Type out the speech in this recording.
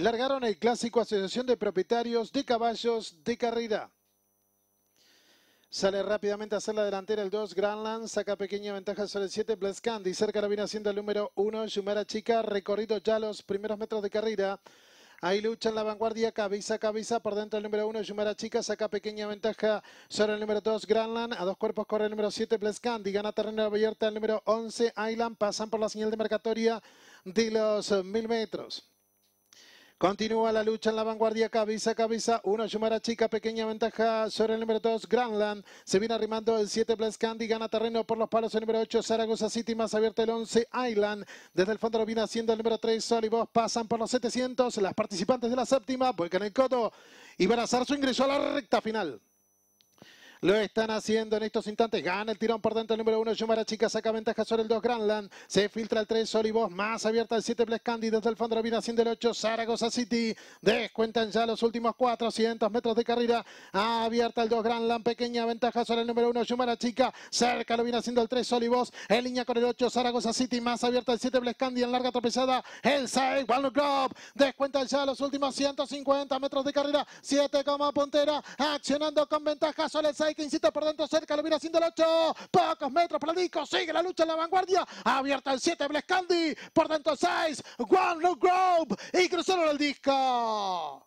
largaron el clásico Asociación de Propietarios de Caballos de Carrera. Sale rápidamente a hacer la delantera el 2, Grandland. saca pequeña ventaja sobre el 7, Blescandi, cerca la viene haciendo el número 1, Shumara Chica, recorrido ya los primeros metros de carrera. Ahí lucha en la vanguardia, cabeza, cabeza, por dentro el número 1, Yumara Chica, saca pequeña ventaja sobre el número 2, Grandland. a dos cuerpos corre el número 7, Blescandi, gana terreno de el número 11, Island, pasan por la señal de marcatoria de los mil metros. Continúa la lucha en la vanguardia, cabeza a cabeza. Uno, Yumara Chica, pequeña ventaja sobre el número dos, Granland. Se viene arrimando el siete, plus Candy. Gana terreno por los palos el número 8, Zaragoza City. Más abierta el once, Island. Desde el fondo lo viene haciendo el número tres, Solibos. Pasan por los 700. Las participantes de la séptima vuelcan el coto. Y hacer su ingreso a la recta final. Lo están haciendo en estos instantes. Gana el tirón por dentro el número 1. Yumara Chica saca ventaja sobre el 2 Grandland. Se filtra el 3 Solibos Más abierta el 7 Black Candy. Desde el fondo lo viene haciendo el 8 Zaragoza City. Descuentan ya los últimos 400 metros de carrera. Abierta el 2 Grandland. Pequeña ventaja sobre el número 1 Yumara Chica. Cerca lo viene haciendo el 3 Olivos. En línea con el 8 Zaragoza City. Más abierta el 7 Black En larga tropezada el 6 Walnut Club. Descuentan ya los últimos 150 metros de carrera. 7 como puntera. Accionando con ventaja sobre el 6. 15 que por dentro cerca, lo viene haciendo el 8. Pocos metros para el disco. Sigue la lucha en la vanguardia. Abierta el 7, Candy Por dentro 6. One Look Grove. Y cruzaron el disco.